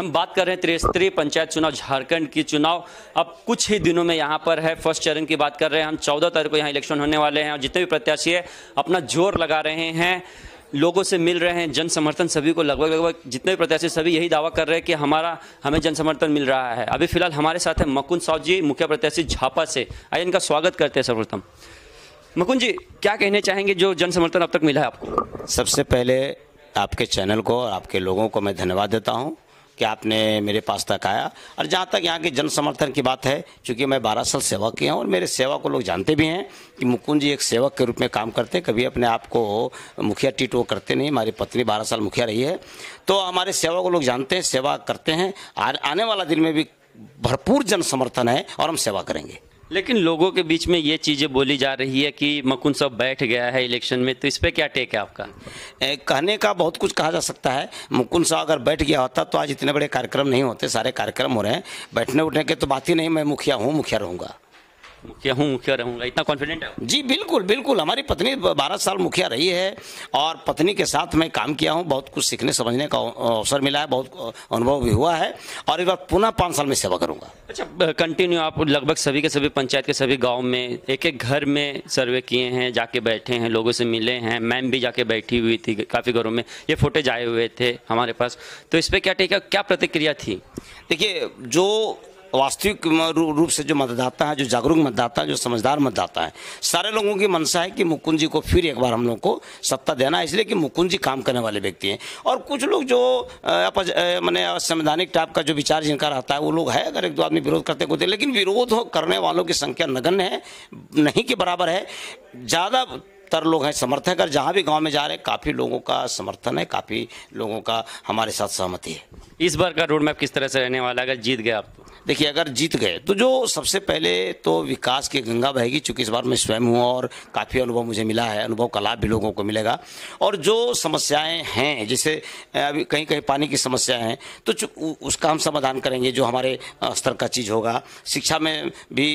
हम बात कर रहे हैं त्रिस्तरीय पंचायत चुनाव झारखंड की चुनाव अब कुछ ही दिनों में यहाँ पर है फर्स्ट चरण की बात कर रहे हैं हम चौदह तारीख को यहाँ इलेक्शन होने वाले हैं और जितने भी प्रत्याशी है अपना जोर लगा रहे हैं लोगों से मिल रहे हैं जन समर्थन सभी को लगभग लगभग जितने भी प्रत्याशी सभी यही दावा कर रहे हैं कि हमारा हमें जन समर्थन मिल रहा है अभी फिलहाल हमारे साथ है मकुंद साहु जी मुख्य प्रत्याशी झापा से आइए इनका स्वागत करते हैं सर्वप्रथम मकुंद जी क्या कहने चाहेंगे जो जन समर्थन अब तक मिला है आपको सबसे पहले आपके चैनल को और आपके लोगों को मैं धन्यवाद देता हूँ कि आपने मेरे पास तक आया और जहाँ तक यहाँ के जन समर्थन की बात है चूँकि मैं बारह साल सेवा किया हूँ और मेरे सेवा को लोग जानते भी हैं कि मुकुंद जी एक सेवक के रूप में काम करते हैं कभी अपने आप को मुखिया टीट वो करते नहीं हमारी पत्नी बारह साल मुखिया रही है तो हमारे सेवा को लोग जानते हैं सेवा करते हैं आने वाला दिन में भी भरपूर जन समर्थन है और हम सेवा करेंगे लेकिन लोगों के बीच में ये चीज़ें बोली जा रही है कि मकुन सब बैठ गया है इलेक्शन में तो इस पर क्या टेक है आपका ए, कहने का बहुत कुछ कहा जा सकता है मुकुंद साहब अगर बैठ गया होता तो आज इतने बड़े कार्यक्रम नहीं होते सारे कार्यक्रम हो रहे हैं बैठने उठने के तो बात ही नहीं मैं मुखिया हूँ मुखिया रहूँगा मुखिया हूँ मुखिया रहूँगा इतना कॉन्फिडेंट है जी बिल्कुल बिल्कुल हमारी पत्नी बारह साल मुखिया रही है और पत्नी के साथ मैं काम किया हूँ बहुत कुछ सीखने समझने का अवसर मिला है बहुत अनुभव भी हुआ है और इस बार पुनः पाँच साल में सेवा करूँगा अच्छा कंटिन्यू आप लगभग सभी के सभी पंचायत के सभी गाँव में एक एक घर में सर्वे किए हैं जाके बैठे हैं लोगों से मिले हैं मैम भी जाके बैठी हुई थी काफ़ी घरों में ये फोटेज आए हुए थे हमारे पास तो इस पर क्या टेका क्या प्रतिक्रिया थी देखिए जो वास्तविक रूप से जो मतदाता है जो जागरूक मतदाता है जो समझदार मतदाता है सारे लोगों की मनसा है कि मुकुंद जी को फिर एक बार हम लोग को सत्ता देना है इसलिए कि मुकुंद जी काम करने वाले व्यक्ति हैं और कुछ लोग जो मैंने संवैधानिक टाइप का जो विचार जिनका रहता है वो लोग है अगर एक दो आदमी विरोध करते होते लेकिन विरोध करने वालों की संख्या नगण्य है नहीं के बराबर है ज़्यादा तर लोग हैं समर्थक कर जहाँ भी गांव में जा रहे हैं काफ़ी लोगों का समर्थन है काफ़ी लोगों का हमारे साथ सहमति है इस बार का रोड मैप किस तरह से रहने वाला है अगर जीत गए आप तो देखिए अगर जीत गए तो जो सबसे पहले तो विकास की गंगा बहेगी चूंकि इस बार मैं स्वयं हूँ और काफ़ी अनुभव मुझे मिला है अनुभव का लाभ भी लोगों को मिलेगा और जो समस्याएं हैं जैसे अभी कहीं कहीं पानी की समस्याएं हैं तो उसका हम समाधान करेंगे जो हमारे स्तर का चीज़ होगा शिक्षा में भी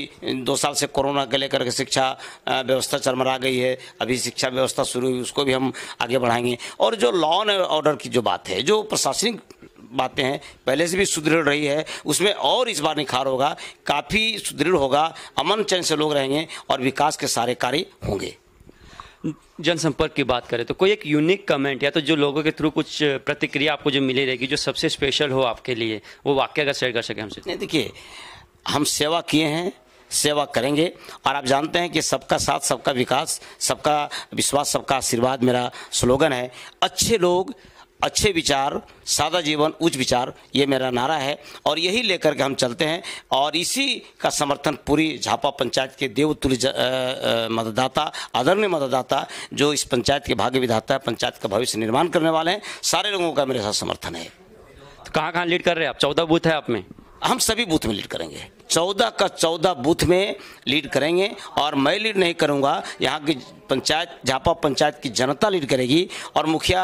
दो साल से कोरोना के लेकर के शिक्षा व्यवस्था चरमरा गई है अभी शिक्षा व्यवस्था शुरू हुई उसको भी हम आगे बढ़ाएंगे और जो लॉ एंड ऑर्डर की जो बात है जो प्रशासनिक बातें हैं पहले से भी सुदृढ़ रही है उसमें और इस बार निखार होगा काफ़ी सुदृढ़ होगा अमन चैन से लोग रहेंगे और विकास के सारे कार्य होंगे जनसंपर्क की बात करें तो कोई एक यूनिक कमेंट या तो जो लोगों के थ्रू कुछ प्रतिक्रिया आपको जो मिली रहेगी जो सबसे स्पेशल हो आपके लिए वो वाक्य अगर शेयर कर सके हमसे नहीं देखिए हम सेवा किए हैं सेवा करेंगे और आप जानते हैं कि सबका साथ सबका विकास सबका विश्वास सबका आशीर्वाद मेरा स्लोगन है अच्छे लोग अच्छे विचार सादा जीवन उच्च विचार ये मेरा नारा है और यही लेकर के हम चलते हैं और इसी का समर्थन पूरी झापा पंचायत के देवतुल्य मतदाता आदरणीय मतदाता जो इस पंचायत के भाग्य विधाता है पंचायत का भविष्य निर्माण करने वाले हैं सारे लोगों का मेरे साथ समर्थन है तो कहाँ कहाँ लीड कर रहे हैं आप चौदह बूथ है आप में हम सभी बूथ में लीड करेंगे चौदह का चौदह बूथ में लीड करेंगे और मैं लीड नहीं करूंगा यहाँ की पंचायत झापा पंचायत की जनता लीड करेगी और मुखिया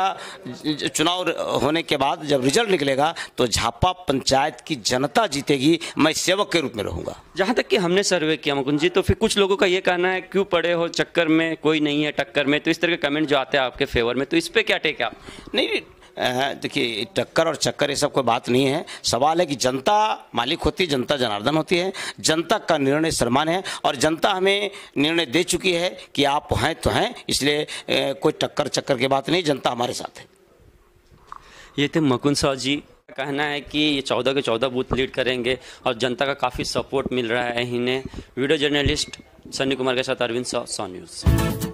चुनाव होने के बाद जब रिजल्ट निकलेगा तो झापा पंचायत की जनता जीतेगी मैं सेवक के रूप में रहूँगा जहाँ तक कि हमने सर्वे किया मुकुंद जी तो फिर कुछ लोगों का ये कहना है क्यों पड़े हो चक्कर में कोई नहीं है टक्कर में तो इस तरह के कमेंट जो आते हैं आपके फेवर में तो इस पर क्या टेक आप नहीं देखिए टक्कर और चक्कर ये सब कोई बात नहीं है सवाल है कि जनता मालिक होती है जनता जनार्दन होती है जनता का निर्णय सम्मान है और जनता हमें निर्णय दे चुकी है कि आप हैं तो हैं इसलिए कोई टक्कर चक्कर की बात नहीं जनता हमारे साथ है ये थे मकुन साहु जी कहना है कि ये चौदह के चौदह बूथ लीड करेंगे और जनता का काफ़ी सपोर्ट मिल रहा है इन्हें वीडियो जर्नलिस्ट सनी कुमार के साथ अरविंद सौ न्यूज़